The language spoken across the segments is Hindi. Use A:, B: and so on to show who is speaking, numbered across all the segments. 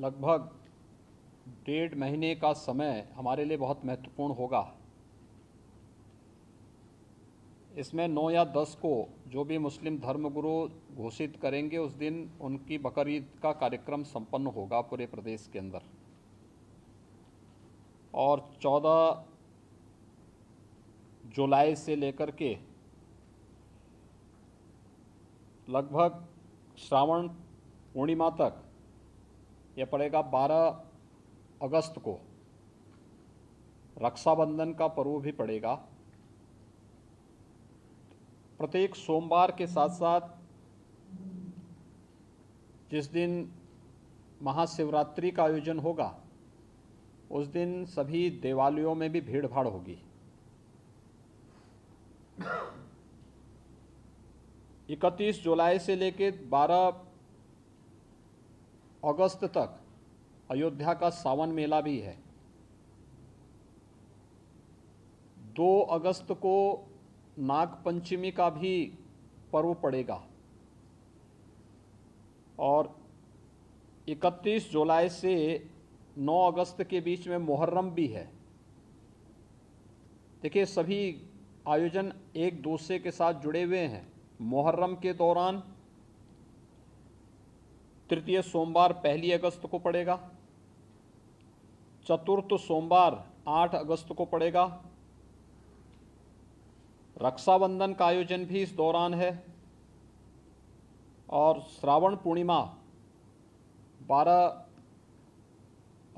A: लगभग डेढ़ महीने का समय हमारे लिए बहुत महत्वपूर्ण होगा इसमें नौ या दस को जो भी मुस्लिम धर्मगुरु घोषित करेंगे उस दिन उनकी बकरीद का कार्यक्रम संपन्न होगा पूरे प्रदेश के अंदर और चौदह जुलाई से लेकर के लगभग श्रावण पूर्णिमा तक यह पड़ेगा 12 अगस्त को रक्षाबंधन का पर्व भी पड़ेगा प्रत्येक सोमवार के साथ साथ जिस दिन महाशिवरात्रि का आयोजन होगा उस दिन सभी देवालयों में भी भीड़ भाड़ होगी इकतीस जुलाई से लेकर 12 अगस्त तक अयोध्या का सावन मेला भी है दो अगस्त को नाग पंचमी का भी पर्व पड़ेगा और 31 जुलाई से 9 अगस्त के बीच में मुहर्रम भी है देखिए सभी आयोजन एक दूसरे के साथ जुड़े हुए हैं मुहर्रम के दौरान तृतीय सोमवार पहली अगस्त को पड़ेगा चतुर्थ सोमवार आठ अगस्त को पड़ेगा रक्षाबंधन का आयोजन भी इस दौरान है और श्रावण पूर्णिमा 12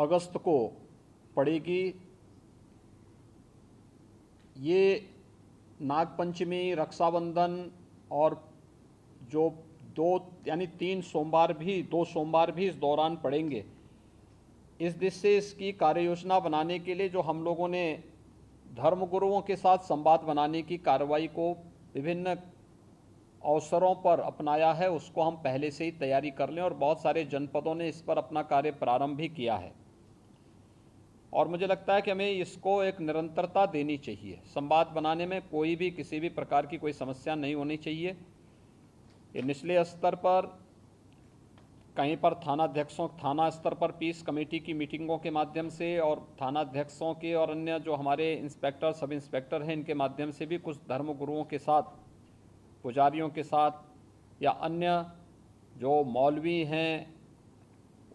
A: अगस्त को पड़ेगी ये नागपंचमी रक्षाबंधन और जो दो यानी तीन सोमवार भी दो सोमवार भी इस दौरान पड़ेंगे इस दिशा से इसकी कार्य योजना बनाने के लिए जो हम लोगों ने धर्मगुरुओं के साथ संवाद बनाने की कार्रवाई को विभिन्न अवसरों पर अपनाया है उसको हम पहले से ही तैयारी कर लें और बहुत सारे जनपदों ने इस पर अपना कार्य प्रारंभ भी किया है और मुझे लगता है कि हमें इसको एक निरंतरता देनी चाहिए संवाद बनाने में कोई भी किसी भी प्रकार की कोई समस्या नहीं होनी चाहिए ये निचले स्तर पर कहीं पर थानाध्यक्षों थाना स्तर पर पीस कमेटी की मीटिंगों के माध्यम से और थानाध्यक्षों के और अन्य जो हमारे इंस्पेक्टर सब इंस्पेक्टर हैं इनके माध्यम से भी कुछ धर्म गुरुओं के साथ पुजारियों के साथ या अन्य जो मौलवी हैं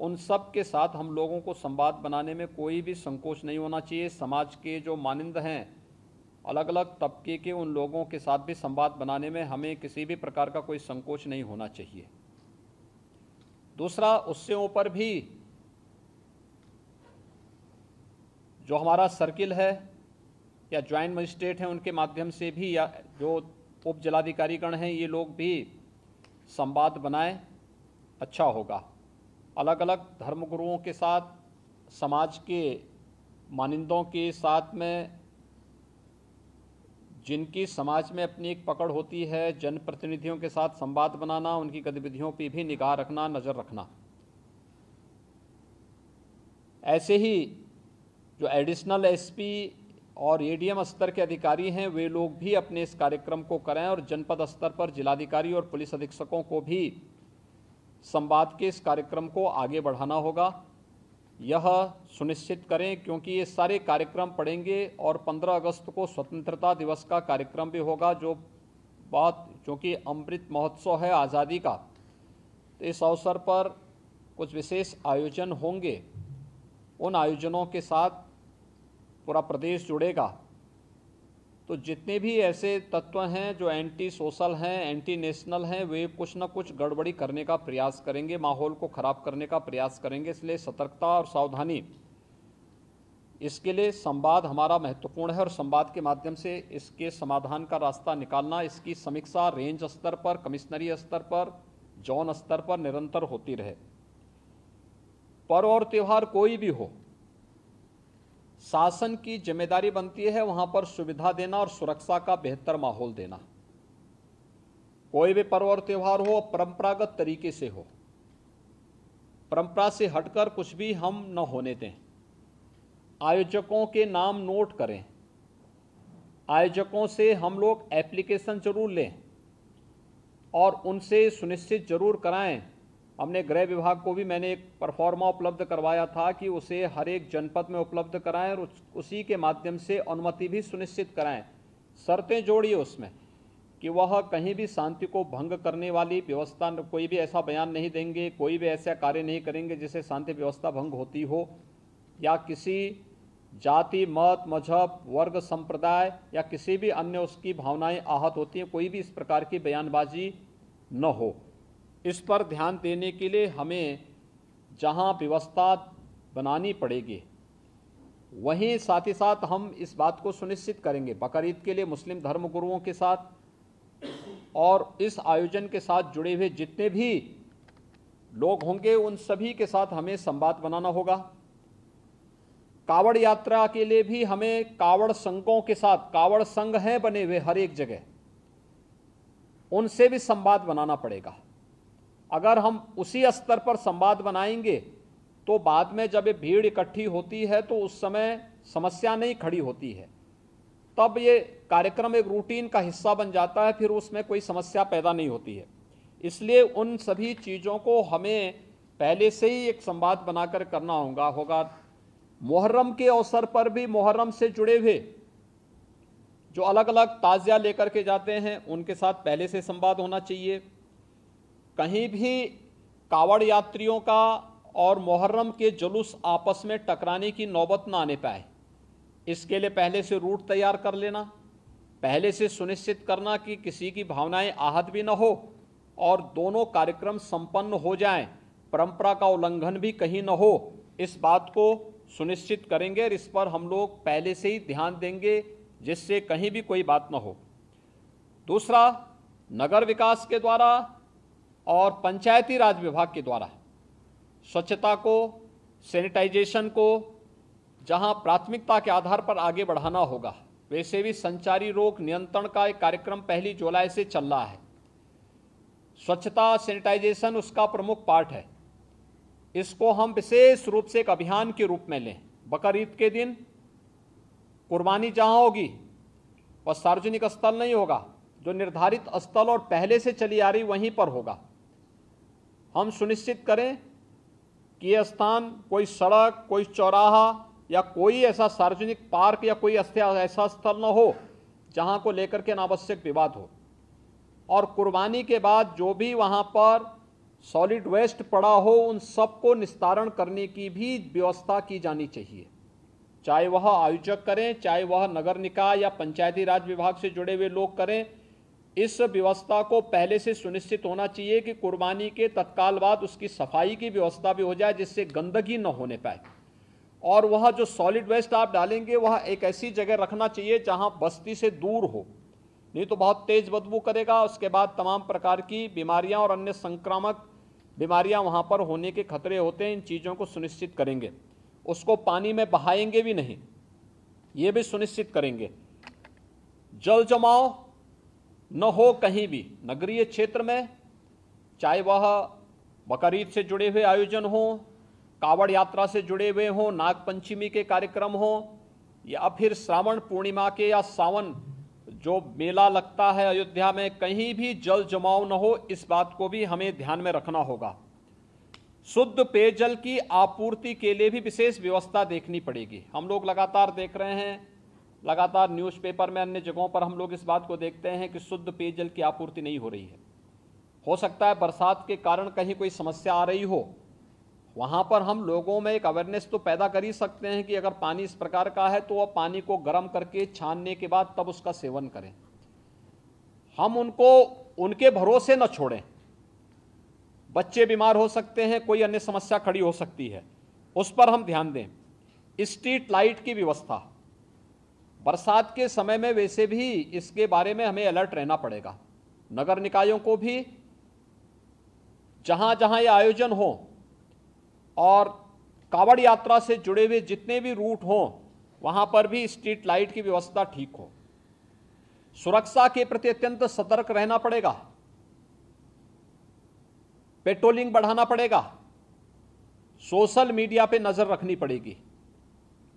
A: उन सब के साथ हम लोगों को संवाद बनाने में कोई भी संकोच नहीं होना चाहिए समाज के जो मानिंद हैं अलग अलग तबके के उन लोगों के साथ भी संवाद बनाने में हमें किसी भी प्रकार का कोई संकोच नहीं होना चाहिए दूसरा उससे ऊपर भी जो हमारा सर्किल है या ज्वाइंट मजिस्ट्रेट हैं उनके माध्यम से भी या जो उप जिलाधिकारीगण हैं ये लोग भी संवाद बनाएं अच्छा होगा अलग अलग धर्मगुरुओं के साथ समाज के मानिंदों के साथ में जिनकी समाज में अपनी एक पकड़ होती है जनप्रतिनिधियों के साथ संवाद बनाना उनकी गतिविधियों पर भी निगाह रखना नज़र रखना ऐसे ही जो एडिशनल एसपी और एडीएम स्तर के अधिकारी हैं वे लोग भी अपने इस कार्यक्रम को करें और जनपद स्तर पर जिलाधिकारी और पुलिस अधीक्षकों को भी संवाद के इस कार्यक्रम को आगे बढ़ाना होगा यह सुनिश्चित करें क्योंकि ये सारे कार्यक्रम पड़ेंगे और 15 अगस्त को स्वतंत्रता दिवस का कार्यक्रम भी होगा जो बात चूँकि अमृत महोत्सव है आज़ादी का तो इस अवसर पर कुछ विशेष आयोजन होंगे उन आयोजनों के साथ पूरा प्रदेश जुड़ेगा तो जितने भी ऐसे तत्व हैं जो एंटी सोशल हैं एंटी नेशनल हैं वे कुछ ना कुछ गड़बड़ी करने का प्रयास करेंगे माहौल को ख़राब करने का प्रयास करेंगे इसलिए सतर्कता और सावधानी इसके लिए संवाद हमारा महत्वपूर्ण है और संवाद के माध्यम से इसके समाधान का रास्ता निकालना इसकी समीक्षा रेंज स्तर पर कमिश्नरी स्तर पर जॉन स्तर पर निरंतर होती रहे पर्व और त्यौहार कोई भी हो शासन की जिम्मेदारी बनती है वहां पर सुविधा देना और सुरक्षा का बेहतर माहौल देना कोई भी पर्व और त्यौहार हो परंपरागत तरीके से हो परंपरा से हटकर कुछ भी हम न होने दें आयोजकों के नाम नोट करें आयोजकों से हम लोग एप्लीकेशन जरूर लें और उनसे सुनिश्चित जरूर कराएं हमने गृह विभाग को भी मैंने एक परफॉर्मा उपलब्ध करवाया था कि उसे हर एक जनपद में उपलब्ध कराएं और उसी के माध्यम से अनुमति भी सुनिश्चित कराएं शर्तें जोड़िए उसमें कि वह कहीं भी शांति को भंग करने वाली व्यवस्था कोई भी ऐसा बयान नहीं देंगे कोई भी ऐसा कार्य नहीं करेंगे जिससे शांति व्यवस्था भंग होती हो या किसी जाति मत मजहब वर्ग संप्रदाय या किसी भी अन्य उसकी भावनाएं आहत होती हैं कोई भी इस प्रकार की बयानबाजी न हो इस पर ध्यान देने के लिए हमें जहाँ व्यवस्था बनानी पड़ेगी वहीं साथ ही साथ हम इस बात को सुनिश्चित करेंगे बकरीद के लिए मुस्लिम धर्मगुरुओं के साथ और इस आयोजन के साथ जुड़े हुए जितने भी लोग होंगे उन सभी के साथ हमें संवाद बनाना होगा कावड़ यात्रा के लिए भी हमें कावड़ संघों के साथ कावड़ संघ हैं बने हुए हर एक जगह उनसे भी संवाद बनाना पड़ेगा अगर हम उसी स्तर पर संवाद बनाएंगे तो बाद में जब ये भीड़ इकट्ठी होती है तो उस समय समस्या नहीं खड़ी होती है तब ये कार्यक्रम एक रूटीन का हिस्सा बन जाता है फिर उसमें कोई समस्या पैदा नहीं होती है इसलिए उन सभी चीज़ों को हमें पहले से ही एक संवाद बनाकर करना होगा होगा मुहर्रम के अवसर पर भी मुहर्रम से जुड़े हुए जो अलग अलग ताज़िया लेकर के जाते हैं उनके साथ पहले से संवाद होना चाहिए कहीं भी कावड़ यात्रियों का और मुहर्रम के जुलूस आपस में टकराने की नौबत ना आने पाए इसके लिए पहले से रूट तैयार कर लेना पहले से सुनिश्चित करना कि किसी की भावनाएं आहत भी न हो और दोनों कार्यक्रम संपन्न हो जाएं परंपरा का उल्लंघन भी कहीं न हो इस बात को सुनिश्चित करेंगे और इस पर हम लोग पहले से ही ध्यान देंगे जिससे कहीं भी कोई बात न हो दूसरा नगर विकास के द्वारा और पंचायती राज विभाग के द्वारा स्वच्छता को सैनिटाइजेशन को जहां प्राथमिकता के आधार पर आगे बढ़ाना होगा वैसे भी संचारी रोग नियंत्रण का एक कार्यक्रम पहली जुलाई से चल रहा है स्वच्छता सैनिटाइजेशन उसका प्रमुख पार्ट है इसको हम विशेष रूप से एक अभियान के रूप में लें बकर ईद के दिन कुर्बानी जहाँ होगी वह सार्वजनिक स्थल नहीं होगा जो निर्धारित स्थल और पहले से चली आ रही वहीं पर होगा हम सुनिश्चित करें कि यह स्थान कोई सड़क कोई चौराहा या कोई ऐसा सार्वजनिक पार्क या कोई ऐसा स्थल न हो जहां को लेकर के अनावश्यक विवाद हो और कुर्बानी के बाद जो भी वहां पर सॉलिड वेस्ट पड़ा हो उन सबको निस्तारण करने की भी व्यवस्था की जानी चाहिए चाहे वह आयोजक करें चाहे वह नगर निकाय या पंचायती राज विभाग से जुड़े हुए लोग करें इस व्यवस्था को पहले से सुनिश्चित होना चाहिए कि कुर्बानी के तत्काल बाद उसकी सफाई की व्यवस्था भी हो जाए जिससे गंदगी न होने पाए और वह जो सॉलिड वेस्ट आप डालेंगे वह एक ऐसी जगह रखना चाहिए जहां बस्ती से दूर हो नहीं तो बहुत तेज़ बदबू करेगा उसके बाद तमाम प्रकार की बीमारियां और अन्य संक्रामक बीमारियां वहां पर होने के खतरे होते हैं इन चीज़ों को सुनिश्चित करेंगे उसको पानी में बहाएंगे भी नहीं ये भी सुनिश्चित करेंगे जल जमाव न हो कहीं भी नगरीय क्षेत्र में चाहे वह बकरीद से जुड़े हुए आयोजन हों कावड़ यात्रा से जुड़े हुए हों नागपंचमी के कार्यक्रम हों या फिर श्रावण पूर्णिमा के या सावन जो मेला लगता है अयोध्या में कहीं भी जल जमाव न हो इस बात को भी हमें ध्यान में रखना होगा शुद्ध पेयजल की आपूर्ति के लिए भी विशेष व्यवस्था देखनी पड़ेगी हम लोग लगातार देख रहे हैं लगातार न्यूज़पेपर में अन्य जगहों पर हम लोग इस बात को देखते हैं कि शुद्ध पेयजल की आपूर्ति नहीं हो रही है हो सकता है बरसात के कारण कहीं कोई समस्या आ रही हो वहाँ पर हम लोगों में एक अवेयरनेस तो पैदा कर ही सकते हैं कि अगर पानी इस प्रकार का है तो वह पानी को गर्म करके छानने के बाद तब उसका सेवन करें हम उनको उनके भरोसे न छोड़ें बच्चे बीमार हो सकते हैं कोई अन्य समस्या खड़ी हो सकती है उस पर हम ध्यान दें स्ट्रीट लाइट की व्यवस्था बरसात के समय में वैसे भी इसके बारे में हमें अलर्ट रहना पड़ेगा नगर निकायों को भी जहाँ जहाँ ये आयोजन हो और कावड़ यात्रा से जुड़े हुए जितने भी रूट हों वहाँ पर भी स्ट्रीट लाइट की व्यवस्था ठीक हो सुरक्षा के प्रति अत्यंत सतर्क रहना पड़ेगा पेट्रोलिंग बढ़ाना पड़ेगा सोशल मीडिया पे नज़र रखनी पड़ेगी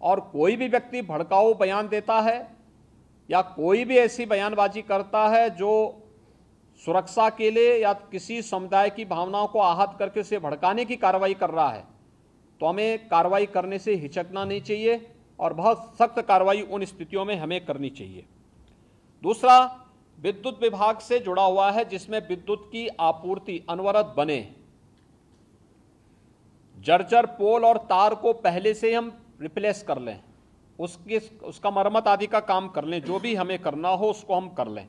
A: और कोई भी व्यक्ति भड़काऊ बयान देता है या कोई भी ऐसी बयानबाजी करता है जो सुरक्षा के लिए या किसी समुदाय की भावनाओं को आहत करके उसे भड़काने की कार्रवाई कर रहा है तो हमें कार्रवाई करने से हिचकना नहीं चाहिए और बहुत सख्त कार्रवाई उन स्थितियों में हमें करनी चाहिए दूसरा विद्युत विभाग से जुड़ा हुआ है जिसमें विद्युत की आपूर्ति अनवरत बने जर्जर पोल और तार को पहले से हम रिप्लेस कर लें उसकी उसका मरम्मत आदि का काम कर लें जो भी हमें करना हो उसको हम कर लें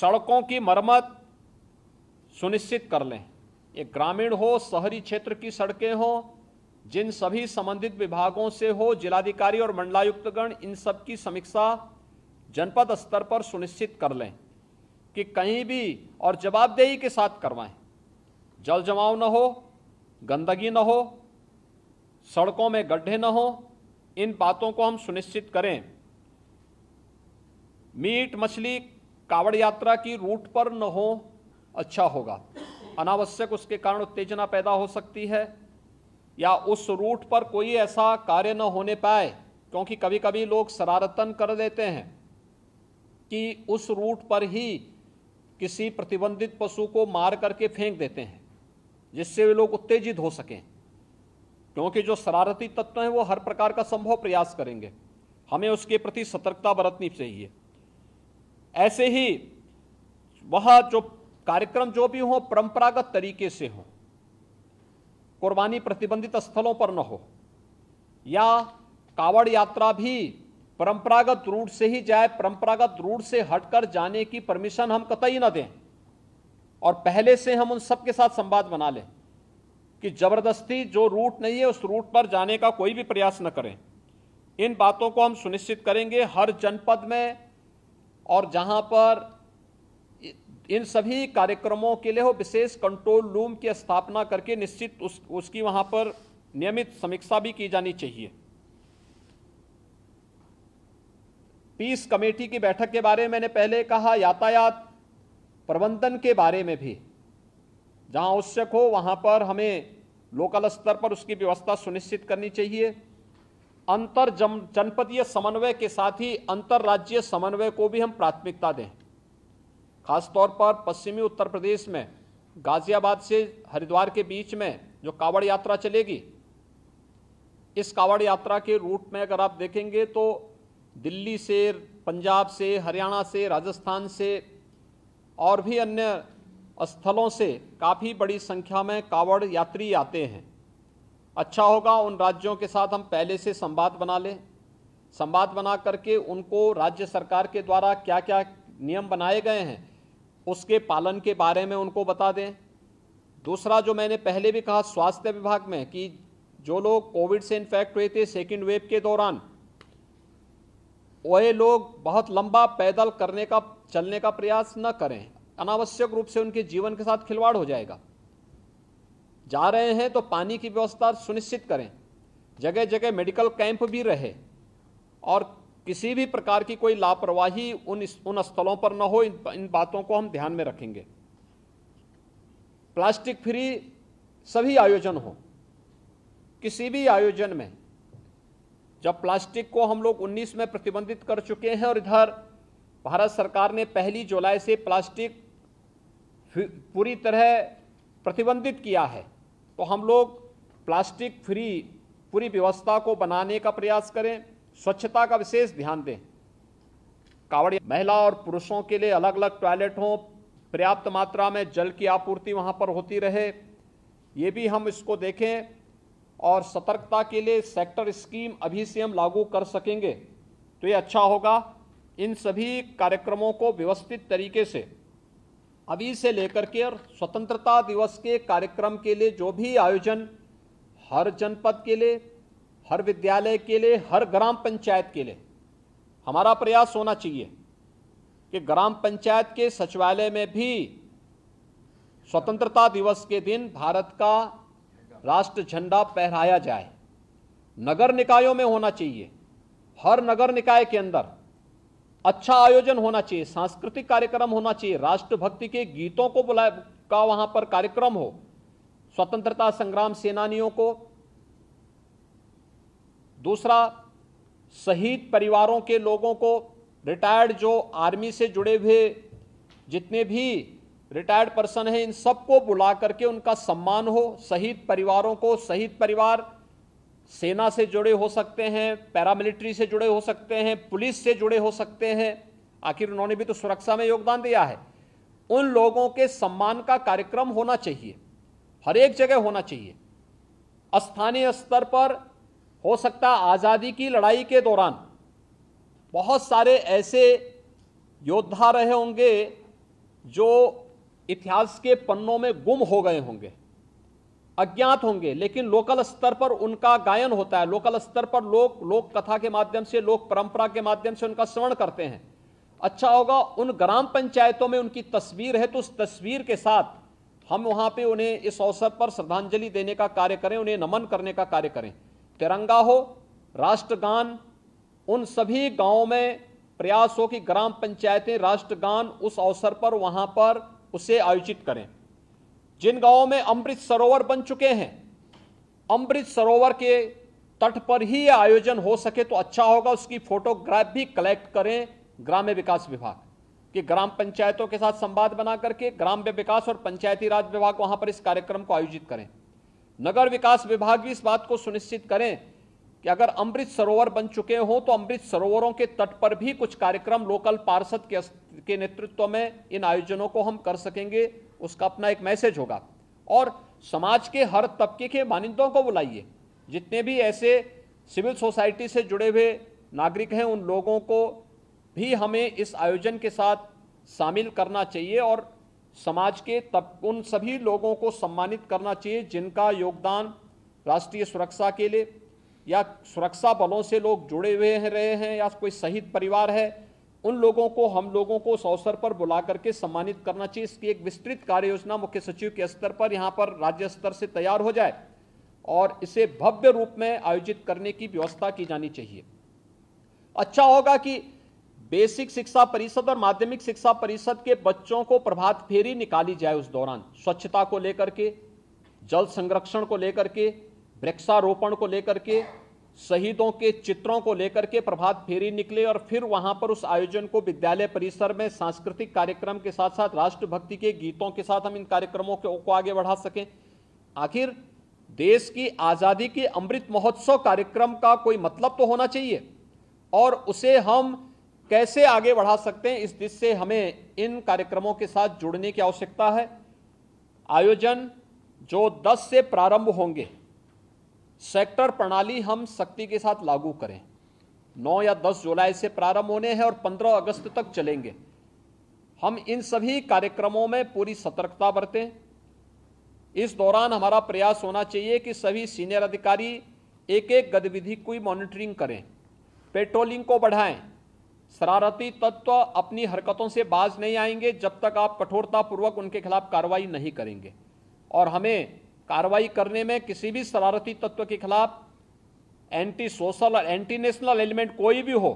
A: सड़कों की मरम्मत सुनिश्चित कर लें एक ग्रामीण हो शहरी क्षेत्र की सड़कें हो जिन सभी संबंधित विभागों से हो जिलाधिकारी और मंडलायुक्तगण इन सब की समीक्षा जनपद स्तर पर सुनिश्चित कर लें कि कहीं भी और जवाबदेही के साथ करवाएं जल जमाव न हो गंदगी न हो सड़कों में गड्ढे न हो इन बातों को हम सुनिश्चित करें मीट मछली कावड़ यात्रा की रूट पर न हो अच्छा होगा अनावश्यक उसके कारण उत्तेजना पैदा हो सकती है या उस रूट पर कोई ऐसा कार्य न होने पाए क्योंकि कभी कभी लोग शरारतन कर देते हैं कि उस रूट पर ही किसी प्रतिबंधित पशु को मार करके फेंक देते हैं जिससे वे लोग उत्तेजित हो सकें क्योंकि जो शरारती तत्व हैं वो हर प्रकार का संभव प्रयास करेंगे हमें उसके प्रति सतर्कता बरतनी चाहिए ऐसे ही वह जो कार्यक्रम जो भी हो परंपरागत तरीके से हो कुर्बानी प्रतिबंधित स्थलों पर न हो या कावड़ यात्रा भी परंपरागत रूट से ही जाए परंपरागत रूट से हटकर जाने की परमिशन हम कतई न दें और पहले से हम उन सबके साथ संवाद बना लें कि जबरदस्ती जो रूट नहीं है उस रूट पर जाने का कोई भी प्रयास न करें इन बातों को हम सुनिश्चित करेंगे हर जनपद में और जहां पर इन सभी कार्यक्रमों के लिए हो विशेष कंट्रोल रूम की स्थापना करके निश्चित उस उसकी वहां पर नियमित समीक्षा भी की जानी चाहिए पीस कमेटी की बैठक के बारे में मैंने पहले कहा यातायात प्रबंधन के बारे में भी जहाँ आवश्यक हो वहाँ पर हमें लोकल स्तर पर उसकी व्यवस्था सुनिश्चित करनी चाहिए अंतर जम जनपदीय समन्वय के साथ ही अंतर्राज्यीय समन्वय को भी हम प्राथमिकता दें खासतौर पर पश्चिमी उत्तर प्रदेश में गाजियाबाद से हरिद्वार के बीच में जो कावड़ यात्रा चलेगी इस कावड़ यात्रा के रूट में अगर आप देखेंगे तो दिल्ली से पंजाब से हरियाणा से राजस्थान से और भी अन्य स्थलों से काफ़ी बड़ी संख्या में कावड़ यात्री आते हैं अच्छा होगा उन राज्यों के साथ हम पहले से संवाद बना लें संवाद बना करके उनको राज्य सरकार के द्वारा क्या क्या नियम बनाए गए हैं उसके पालन के बारे में उनको बता दें दूसरा जो मैंने पहले भी कहा स्वास्थ्य विभाग में कि जो लोग कोविड से इन्फेक्ट हुए थे सेकेंड वेव के दौरान वह लोग बहुत लंबा पैदल करने का चलने का प्रयास न करें अनावश्यक रूप से उनके जीवन के साथ खिलवाड़ हो जाएगा जा रहे हैं तो पानी की व्यवस्था सुनिश्चित करें जगह जगह मेडिकल कैंप भी रहे और किसी भी प्रकार की कोई लापरवाही उन उन स्थलों पर न हो इन, इन बातों को हम ध्यान में रखेंगे प्लास्टिक फ्री सभी आयोजन हो किसी भी आयोजन में जब प्लास्टिक को हम लोग 19 में प्रतिबंधित कर चुके हैं और इधर भारत सरकार ने पहली जुलाई से प्लास्टिक पूरी तरह प्रतिबंधित किया है तो हम लोग प्लास्टिक फ्री पूरी व्यवस्था को बनाने का प्रयास करें स्वच्छता का विशेष ध्यान दें कावड़ महिला और पुरुषों के लिए अलग अलग टॉयलेट हों पर्याप्त मात्रा में जल की आपूर्ति वहाँ पर होती रहे ये भी हम इसको देखें और सतर्कता के लिए सेक्टर स्कीम अभी से हम लागू कर सकेंगे तो ये अच्छा होगा इन सभी कार्यक्रमों को व्यवस्थित तरीके से अभी से लेकर के और स्वतंत्रता दिवस के कार्यक्रम के लिए जो भी आयोजन हर जनपद के लिए हर विद्यालय के लिए हर ग्राम पंचायत के लिए हमारा प्रयास होना चाहिए कि ग्राम पंचायत के सचिवालय में भी स्वतंत्रता दिवस के दिन भारत का राष्ट्र झंडा पहराया जाए नगर निकायों में होना चाहिए हर नगर निकाय के अंदर अच्छा आयोजन होना चाहिए सांस्कृतिक कार्यक्रम होना चाहिए राष्ट्रभक्ति के गीतों को बुलाए का वहां पर कार्यक्रम हो स्वतंत्रता संग्राम सेनानियों को दूसरा शहीद परिवारों के लोगों को रिटायर्ड जो आर्मी से जुड़े हुए जितने भी रिटायर्ड पर्सन हैं इन सबको बुला करके उनका सम्मान हो शहीद परिवारों को शहीद परिवार सेना से जुड़े हो सकते हैं पैरामिलिट्री से जुड़े हो सकते हैं पुलिस से जुड़े हो सकते हैं आखिर उन्होंने भी तो सुरक्षा में योगदान दिया है उन लोगों के सम्मान का कार्यक्रम होना चाहिए हर एक जगह होना चाहिए स्थानीय स्तर पर हो सकता आज़ादी की लड़ाई के दौरान बहुत सारे ऐसे योद्धा रहे होंगे जो इतिहास के पन्नों में गुम हो गए होंगे अज्ञात होंगे लेकिन लोकल स्तर पर उनका गायन होता है लोकल स्तर पर लोग लोक कथा के माध्यम से लोक परंपरा के माध्यम से उनका श्रवण करते हैं अच्छा होगा उन ग्राम पंचायतों में उनकी तस्वीर है तो उस तस्वीर के साथ हम वहाँ पे उन्हें इस अवसर पर श्रद्धांजलि देने का कार्य करें उन्हें नमन करने का कार्य करें तिरंगा हो राष्ट्रगान उन सभी गांवों में प्रयास हो कि ग्राम पंचायतें राष्ट्रगान उस अवसर पर वहाँ पर उसे आयोजित करें जिन गांवों में अमृत सरोवर बन चुके हैं अमृत सरोवर के तट पर ही यह आयोजन हो सके तो अच्छा होगा उसकी फोटोग्राफ भी कलेक्ट करें ग्राम्य विकास विभाग कि ग्राम पंचायतों के साथ संवाद बना करके ग्राम्य विकास और पंचायती राज विभाग वहां पर इस कार्यक्रम को आयोजित करें नगर विकास विभाग भी इस बात को सुनिश्चित करें कि अगर अमृत सरोवर बन चुके हों तो अमृत सरोवरों के तट पर भी कुछ कार्यक्रम लोकल पार्षद के, के नेतृत्व में इन आयोजनों को हम कर सकेंगे उसका अपना एक मैसेज होगा और समाज के हर तबके के मानिंदों को बुलाइए जितने भी ऐसे सिविल सोसाइटी से जुड़े हुए नागरिक हैं उन लोगों को भी हमें इस आयोजन के साथ शामिल करना चाहिए और समाज के तब उन सभी लोगों को सम्मानित करना चाहिए जिनका योगदान राष्ट्रीय सुरक्षा के लिए या सुरक्षा बलों से लोग जुड़े हुए हैं रहे हैं या कोई शहीद परिवार है उन लोगों को हम लोगों को उस अवसर पर बुला करके सम्मानित करना चाहिए इसकी एक विस्तृत कार्य योजना मुख्य सचिव के स्तर पर यहाँ पर राज्य स्तर से तैयार हो जाए और इसे भव्य रूप में आयोजित करने की व्यवस्था की जानी चाहिए अच्छा होगा कि बेसिक शिक्षा परिषद और माध्यमिक शिक्षा परिषद के बच्चों को प्रभात फेरी निकाली जाए उस दौरान स्वच्छता को लेकर के जल संरक्षण को लेकर के वृक्षारोपण को लेकर के शहीदों के चित्रों को लेकर के प्रभात फेरी निकले और फिर वहां पर उस आयोजन को विद्यालय परिसर में सांस्कृतिक कार्यक्रम के साथ साथ राष्ट्रभक्ति के गीतों के साथ हम इन कार्यक्रमों को आगे बढ़ा सकें आखिर देश की आज़ादी के अमृत महोत्सव कार्यक्रम का कोई मतलब तो होना चाहिए और उसे हम कैसे आगे बढ़ा सकते हैं इस दिश से हमें इन कार्यक्रमों के साथ जुड़ने की आवश्यकता है आयोजन जो 10 से प्रारंभ होंगे सेक्टर प्रणाली हम सख्ती के साथ लागू करें 9 या 10 जुलाई से प्रारंभ होने हैं और 15 अगस्त तक चलेंगे हम इन सभी कार्यक्रमों में पूरी सतर्कता बरतें इस दौरान हमारा प्रयास होना चाहिए कि सभी सीनियर अधिकारी एक एक गतिविधि की मॉनिटरिंग करें पेट्रोलिंग को बढ़ाएं शरारती तत्व अपनी हरकतों से बाज नहीं आएंगे जब तक आप कठोरतापूर्वक उनके खिलाफ कार्रवाई नहीं करेंगे और हमें कार्रवाई करने में किसी भी शरारती तत्व के खिलाफ एंटी सोशल और एंटी नेशनल एलिमेंट कोई भी हो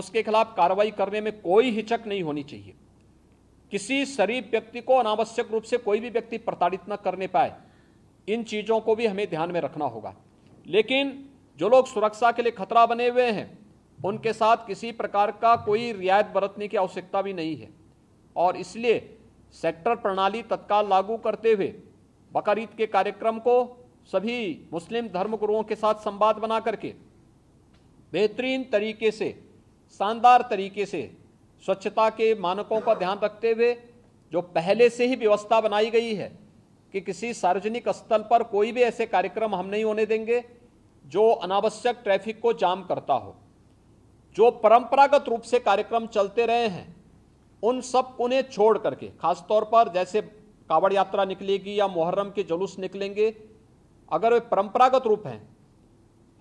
A: उसके खिलाफ कार्रवाई करने में कोई हिचक नहीं होनी चाहिए किसी शरीफ व्यक्ति को अनावश्यक रूप से कोई भी व्यक्ति प्रताड़ित न करने पाए इन चीज़ों को भी हमें ध्यान में रखना होगा लेकिन जो लोग सुरक्षा के लिए खतरा बने हुए हैं उनके साथ किसी प्रकार का कोई रियायत बरतने की आवश्यकता भी नहीं है और इसलिए सेक्टर प्रणाली तत्काल लागू करते हुए बकर के कार्यक्रम को सभी मुस्लिम धर्मगुरुओं के साथ संवाद बना करके बेहतरीन तरीके से शानदार तरीके से स्वच्छता के मानकों का ध्यान रखते हुए जो पहले से ही व्यवस्था बनाई गई है कि किसी सार्वजनिक स्थल पर कोई भी ऐसे कार्यक्रम हम नहीं होने देंगे जो अनावश्यक ट्रैफिक को जाम करता हो जो परंपरागत रूप से कार्यक्रम चलते रहे हैं उन सब उन्हें छोड़ करके खासतौर पर जैसे कावड़ यात्रा निकलेगी या मुहर्रम के जुलूस निकलेंगे अगर वे परंपरागत रूप हैं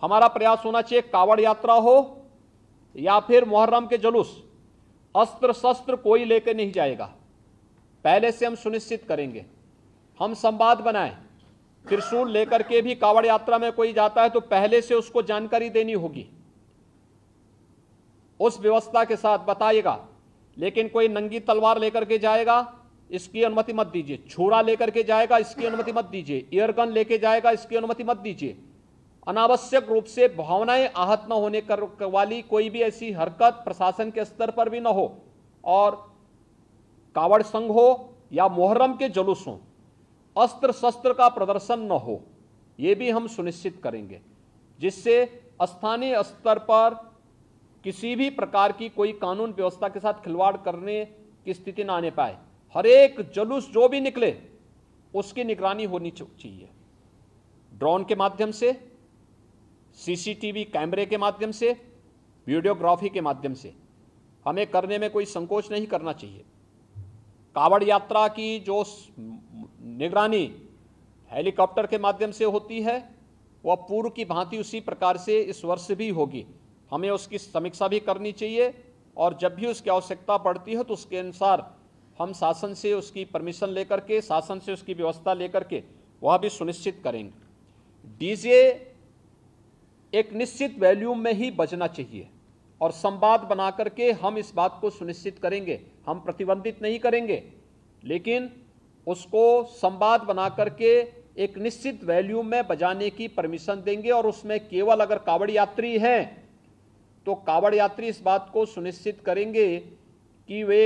A: हमारा प्रयास होना चाहिए कावड़ यात्रा हो या फिर मुहर्रम के जुलूस अस्त्र शस्त्र कोई लेकर नहीं जाएगा पहले से हम सुनिश्चित करेंगे हम संवाद बनाएं त्रिशूल लेकर के भी कावड़ यात्रा में कोई जाता है तो पहले से उसको जानकारी देनी होगी उस व्यवस्था के साथ बताइएगा लेकिन कोई नंगी तलवार लेकर के जाएगा इसकी अनुमति मत दीजिए छोड़ा लेकर के जाएगा इसकी अनुमति मत दीजिए ईयरगन लेके जाएगा इसकी अनुमति मत दीजिए अनावश्यक रूप से भावनाएं आहत न होने कर वाली कोई भी ऐसी हरकत प्रशासन के स्तर पर भी न हो और कावड़ संघ हो या मोहर्रम के जुलूस हो अस्त्र शस्त्र का प्रदर्शन न हो ये भी हम सुनिश्चित करेंगे जिससे स्थानीय स्तर पर किसी भी प्रकार की कोई कानून व्यवस्था के साथ खिलवाड़ करने की स्थिति ना आने पाए हर एक जुलूस जो भी निकले उसकी निगरानी होनी चाहिए ड्रोन के माध्यम से सीसीटीवी कैमरे के माध्यम से वीडियोग्राफी के माध्यम से हमें करने में कोई संकोच नहीं करना चाहिए कावड़ यात्रा की जो निगरानी हेलीकॉप्टर के माध्यम से होती है वह पूर्व की भांति उसी प्रकार से इस वर्ष भी होगी हमें उसकी समीक्षा भी करनी चाहिए और जब भी उसकी आवश्यकता पड़ती है तो उसके अनुसार हम शासन से उसकी परमिशन लेकर के शासन से उसकी व्यवस्था लेकर के वह भी सुनिश्चित करेंगे डीजे एक निश्चित वैल्यूम में ही बजना चाहिए और संवाद बना करके हम इस बात को सुनिश्चित करेंगे हम प्रतिबंधित नहीं करेंगे लेकिन उसको संवाद बना करके एक निश्चित वैल्यूम में बजाने की परमिशन देंगे और उसमें केवल अगर कावड़ यात्री हैं तो कावड़ यात्री इस बात को सुनिश्चित करेंगे कि वे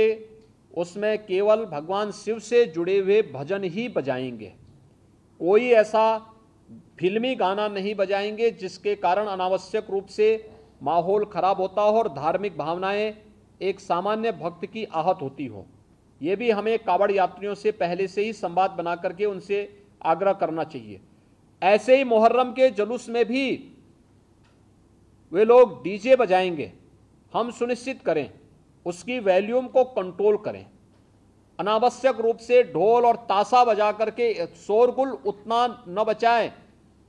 A: उसमें केवल भगवान शिव से जुड़े हुए भजन ही बजाएंगे कोई ऐसा फिल्मी गाना नहीं बजाएंगे जिसके कारण अनावश्यक रूप से माहौल खराब होता हो और धार्मिक भावनाएं एक सामान्य भक्त की आहत होती हो ये भी हमें कावड़ यात्रियों से पहले से ही संवाद बना करके उनसे आग्रह करना चाहिए ऐसे ही मुहर्रम के जुलूस में भी वे लोग डीजे बजाएंगे हम सुनिश्चित करें उसकी वैल्यूम को कंट्रोल करें अनावश्यक रूप से ढोल और ताशा बजा करके शोरगुल उतना न बचाएं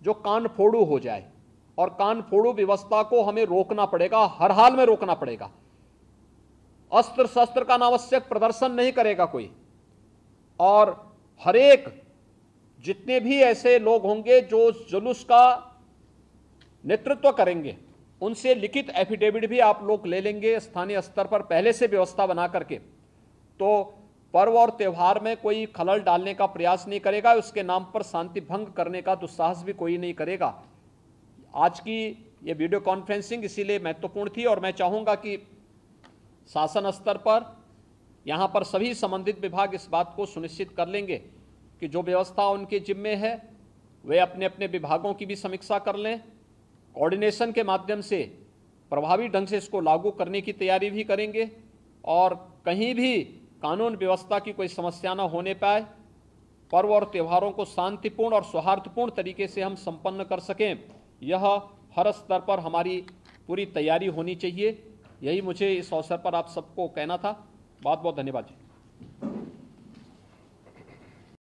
A: जो कान फोड़ू हो जाए और कान फोड़ू व्यवस्था को हमें रोकना पड़ेगा हर हाल में रोकना पड़ेगा अस्त्र शस्त्र का अनावश्यक प्रदर्शन नहीं करेगा कोई और हरेक जितने भी ऐसे लोग होंगे जो जुलूस का नेतृत्व करेंगे उनसे लिखित एफिडेविट भी आप लोग ले लेंगे स्थानीय स्तर पर पहले से व्यवस्था बना करके तो पर्व और त्यौहार में कोई खलल डालने का प्रयास नहीं करेगा उसके नाम पर शांति भंग करने का दुस्साहस भी कोई नहीं करेगा आज की ये वीडियो कॉन्फ्रेंसिंग इसीलिए महत्वपूर्ण थी और मैं चाहूँगा कि शासन स्तर पर यहाँ पर सभी संबंधित विभाग इस बात को सुनिश्चित कर लेंगे कि जो व्यवस्था उनके जिम्मे है वे अपने अपने विभागों की भी समीक्षा कर लें कोऑर्डिनेशन के माध्यम से प्रभावी ढंग से इसको लागू करने की तैयारी भी करेंगे और कहीं भी कानून व्यवस्था की कोई समस्या न होने पाए पर्व और त्योहारों को शांतिपूर्ण और सौहार्दपूर्ण तरीके से हम संपन्न कर सकें यह हर स्तर पर हमारी पूरी तैयारी होनी चाहिए यही मुझे इस अवसर पर आप सबको कहना था बहुत बहुत धन्यवाद जी